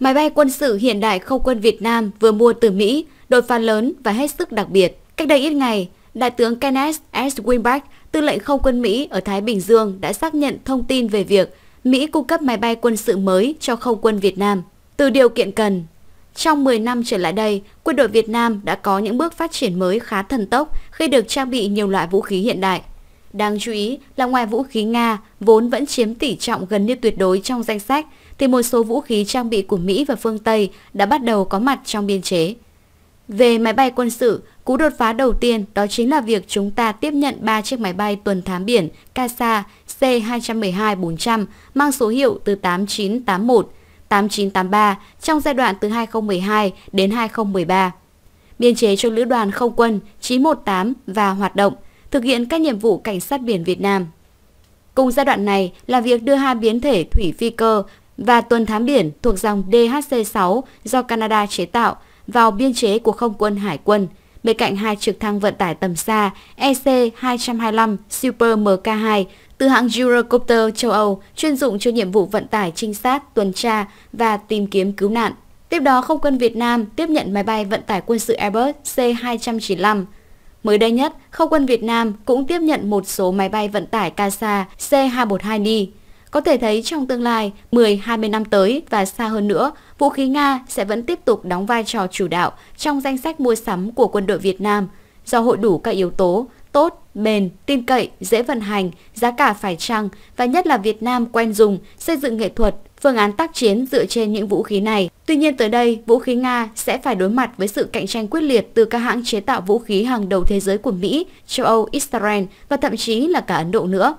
Máy bay quân sự hiện đại không quân Việt Nam vừa mua từ Mỹ, đột phá lớn và hết sức đặc biệt. Cách đây ít ngày, Đại tướng Kenneth S. Winback, tư lệnh không quân Mỹ ở Thái Bình Dương đã xác nhận thông tin về việc Mỹ cung cấp máy bay quân sự mới cho không quân Việt Nam. Từ điều kiện cần, trong 10 năm trở lại đây, quân đội Việt Nam đã có những bước phát triển mới khá thần tốc khi được trang bị nhiều loại vũ khí hiện đại. Đáng chú ý là ngoài vũ khí Nga vốn vẫn chiếm tỷ trọng gần như tuyệt đối trong danh sách, thì một số vũ khí trang bị của Mỹ và phương Tây đã bắt đầu có mặt trong biên chế. Về máy bay quân sự, cú đột phá đầu tiên đó chính là việc chúng ta tiếp nhận 3 chiếc máy bay tuần thám biển CASA C-212-400 mang số hiệu từ 8981, 8983 trong giai đoạn từ 2012 đến 2013. Biên chế cho Lữ đoàn Không quân 918 và hoạt động – thực hiện các nhiệm vụ cảnh sát biển Việt Nam. Cùng giai đoạn này là việc đưa hai biến thể thủy phi cơ và tuần thám biển thuộc dòng DHC-6 do Canada chế tạo vào biên chế của không quân hải quân, bên cạnh hai trực thăng vận tải tầm xa EC-225 Super MK2 từ hãng Eurocopter châu Âu chuyên dụng cho nhiệm vụ vận tải trinh sát, tuần tra và tìm kiếm cứu nạn. Tiếp đó, Không quân Việt Nam tiếp nhận máy bay vận tải quân sự Airbus C-295 Mới đây nhất, Không quân Việt Nam cũng tiếp nhận một số máy bay vận tải CASA c 212 D. Có thể thấy trong tương lai 10-20 năm tới và xa hơn nữa, vũ khí Nga sẽ vẫn tiếp tục đóng vai trò chủ đạo trong danh sách mua sắm của quân đội Việt Nam do hội đủ các yếu tố tốt, bền, tin cậy, dễ vận hành, giá cả phải chăng và nhất là Việt Nam quen dùng, xây dựng nghệ thuật, phương án tác chiến dựa trên những vũ khí này. Tuy nhiên tới đây, vũ khí Nga sẽ phải đối mặt với sự cạnh tranh quyết liệt từ các hãng chế tạo vũ khí hàng đầu thế giới của Mỹ, châu Âu, Israel và thậm chí là cả Ấn Độ nữa.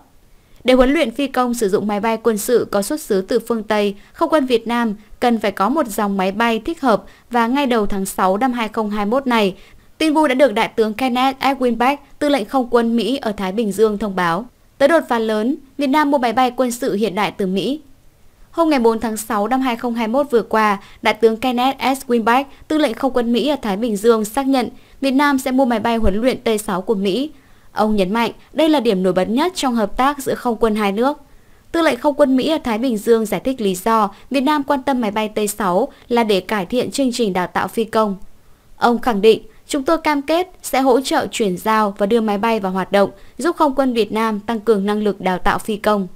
Để huấn luyện phi công sử dụng máy bay quân sự có xuất xứ từ phương Tây, Không quân Việt Nam cần phải có một dòng máy bay thích hợp và ngay đầu tháng 6 năm 2021 này, tin vui đã được Đại tướng Kenneth Edwin Beck, tư lệnh không quân Mỹ ở Thái Bình Dương thông báo. Tới đột phá lớn, Việt Nam mua máy bay quân sự hiện đại từ Mỹ Hôm ngày 4 tháng 6 năm 2021 vừa qua, Đại tướng Kenneth S. Winback, tư lệnh không quân Mỹ ở Thái Bình Dương xác nhận Việt Nam sẽ mua máy bay huấn luyện T-6 của Mỹ. Ông nhấn mạnh đây là điểm nổi bật nhất trong hợp tác giữa không quân hai nước. Tư lệnh không quân Mỹ ở Thái Bình Dương giải thích lý do Việt Nam quan tâm máy bay T-6 là để cải thiện chương trình đào tạo phi công. Ông khẳng định, chúng tôi cam kết sẽ hỗ trợ chuyển giao và đưa máy bay vào hoạt động, giúp không quân Việt Nam tăng cường năng lực đào tạo phi công.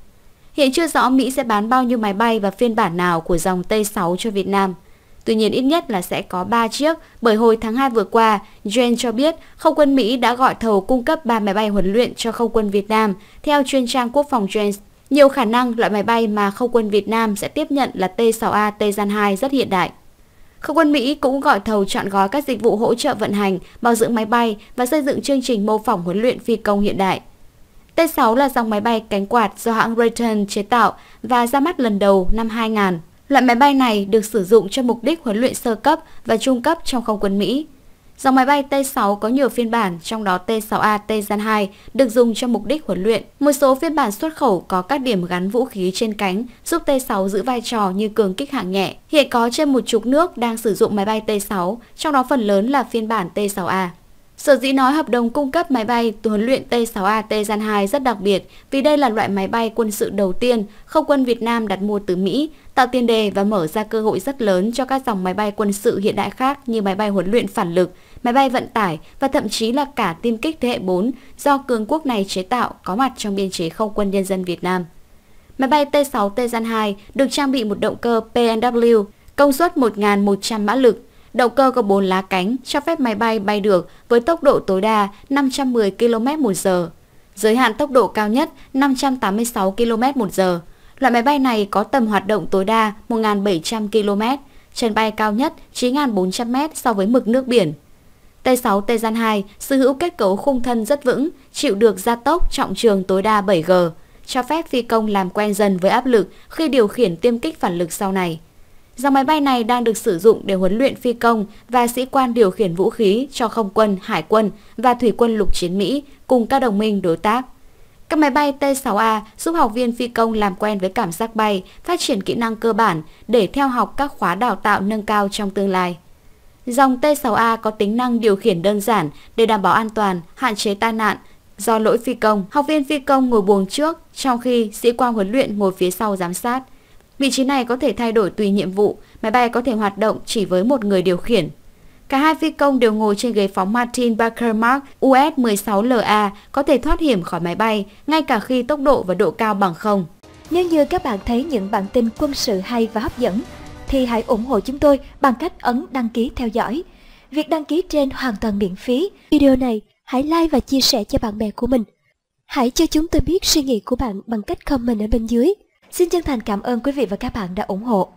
Hiện chưa rõ Mỹ sẽ bán bao nhiêu máy bay và phiên bản nào của dòng T6 cho Việt Nam. Tuy nhiên ít nhất là sẽ có 3 chiếc, bởi hồi tháng 2 vừa qua, Jen cho biết không quân Mỹ đã gọi thầu cung cấp 3 máy bay huấn luyện cho không quân Việt Nam, theo chuyên trang quốc phòng Jen. Nhiều khả năng loại máy bay mà không quân Việt Nam sẽ tiếp nhận là T-6A Tejan 2 rất hiện đại. Không quân Mỹ cũng gọi thầu chọn gói các dịch vụ hỗ trợ vận hành, bảo dưỡng máy bay và xây dựng chương trình mô phỏng huấn luyện phi công hiện đại. T6 là dòng máy bay cánh quạt do hãng Raytheon chế tạo và ra mắt lần đầu năm 2000. Loại máy bay này được sử dụng cho mục đích huấn luyện sơ cấp và trung cấp trong không quân Mỹ. Dòng máy bay T-6 có nhiều phiên bản, trong đó T-6A Tezan 2 được dùng cho mục đích huấn luyện. Một số phiên bản xuất khẩu có các điểm gắn vũ khí trên cánh, giúp T-6 giữ vai trò như cường kích hạng nhẹ. Hiện có trên một chục nước đang sử dụng máy bay T-6, trong đó phần lớn là phiên bản T-6A. Sở dĩ nói hợp đồng cung cấp máy bay huấn luyện T-6A T-Gian 2 rất đặc biệt vì đây là loại máy bay quân sự đầu tiên không quân Việt Nam đặt mua từ Mỹ, tạo tiền đề và mở ra cơ hội rất lớn cho các dòng máy bay quân sự hiện đại khác như máy bay huấn luyện phản lực, máy bay vận tải và thậm chí là cả tiêm kích thế hệ 4 do cường quốc này chế tạo có mặt trong biên chế không quân nhân dân Việt Nam. Máy bay T-6 T-Gian 2 được trang bị một động cơ PNW công suất 1.100 mã lực Động cơ có 4 lá cánh cho phép máy bay bay được với tốc độ tối đa 510 km một giờ. Giới hạn tốc độ cao nhất 586 km một giờ. Loại máy bay này có tầm hoạt động tối đa 1.700 km, trần bay cao nhất 9.400 m so với mực nước biển. T6 Tezan 2 sở hữu kết cấu khung thân rất vững, chịu được gia tốc trọng trường tối đa 7G, cho phép phi công làm quen dần với áp lực khi điều khiển tiêm kích phản lực sau này. Dòng máy bay này đang được sử dụng để huấn luyện phi công và sĩ quan điều khiển vũ khí cho không quân, hải quân và thủy quân lục chiến Mỹ cùng các đồng minh đối tác. Các máy bay T-6A giúp học viên phi công làm quen với cảm giác bay, phát triển kỹ năng cơ bản để theo học các khóa đào tạo nâng cao trong tương lai. Dòng T-6A có tính năng điều khiển đơn giản để đảm bảo an toàn, hạn chế tai nạn. Do lỗi phi công, học viên phi công ngồi buồng trước, trong khi sĩ quan huấn luyện ngồi phía sau giám sát. Vị trí này có thể thay đổi tùy nhiệm vụ, máy bay có thể hoạt động chỉ với một người điều khiển. Cả hai phi công đều ngồi trên ghế phóng Martin Baker Mark US-16LA có thể thoát hiểm khỏi máy bay ngay cả khi tốc độ và độ cao bằng không. Nếu như các bạn thấy những bản tin quân sự hay và hấp dẫn, thì hãy ủng hộ chúng tôi bằng cách ấn đăng ký theo dõi. Việc đăng ký trên hoàn toàn miễn phí. Video này hãy like và chia sẻ cho bạn bè của mình. Hãy cho chúng tôi biết suy nghĩ của bạn bằng cách comment ở bên dưới. Xin chân thành cảm ơn quý vị và các bạn đã ủng hộ.